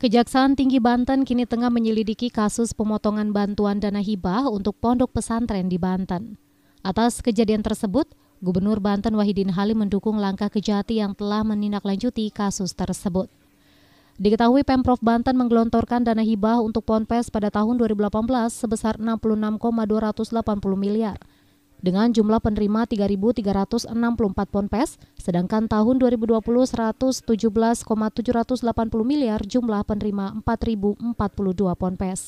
Kejaksaan Tinggi Banten kini tengah menyelidiki kasus pemotongan bantuan dana hibah untuk pondok pesantren di Banten. Atas kejadian tersebut, Gubernur Banten Wahidin Halim mendukung langkah Kejati yang telah menindaklanjuti kasus tersebut. Diketahui Pemprov Banten menggelontorkan dana hibah untuk Ponpes pada tahun 2018 sebesar 66,280 miliar dengan jumlah penerima 3.364 ponpes, sedangkan tahun 2020 117,780 miliar jumlah penerima 4.042 ponpes.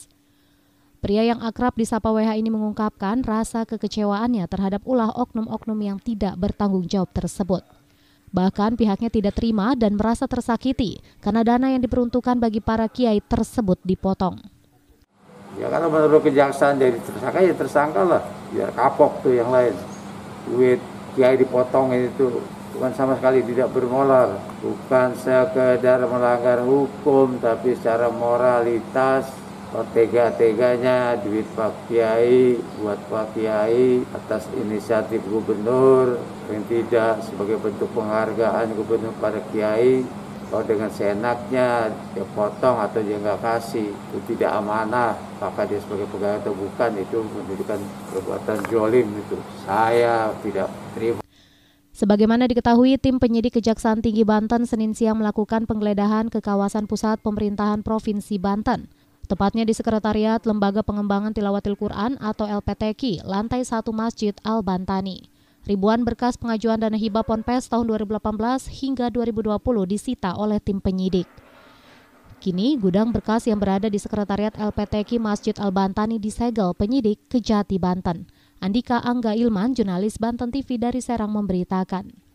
Pria yang akrab disapa WH ini mengungkapkan rasa kekecewaannya terhadap ulah oknum-oknum yang tidak bertanggung jawab tersebut. Bahkan pihaknya tidak terima dan merasa tersakiti karena dana yang diperuntukkan bagi para kiai tersebut dipotong. Ya karena menurut kejaksaan jadi tersangka ya tersangka lah ya kapok tuh yang lain duit kiai dipotong itu bukan sama sekali tidak bermolar bukan sekedar melanggar hukum tapi secara moralitas tega-teganya duit Pak Kiai buat Pak Kiai atas inisiatif gubernur yang tidak sebagai bentuk penghargaan gubernur pada Kiai kalau dengan seenaknya dia potong atau dia nggak kasih itu tidak amanah apakah dia sebagai pegawai atau bukan itu menunjukkan perbuatan jolim itu saya tidak terima Sebagaimana diketahui, tim penyidik Kejaksaan Tinggi Banten Senin siang melakukan penggeledahan ke kawasan pusat pemerintahan Provinsi Banten. Tepatnya di Sekretariat Lembaga Pengembangan Tilawatil Quran atau LPTQ, lantai 1 Masjid Al-Bantani. Ribuan berkas pengajuan dana hibah Ponpes tahun 2018 hingga 2020 disita oleh tim penyidik. Kini, gudang berkas yang berada di Sekretariat LPTK Masjid Al-Bantani disegel penyidik Kejati Banten. Andika Angga Ilman, jurnalis Banten TV dari Serang memberitakan.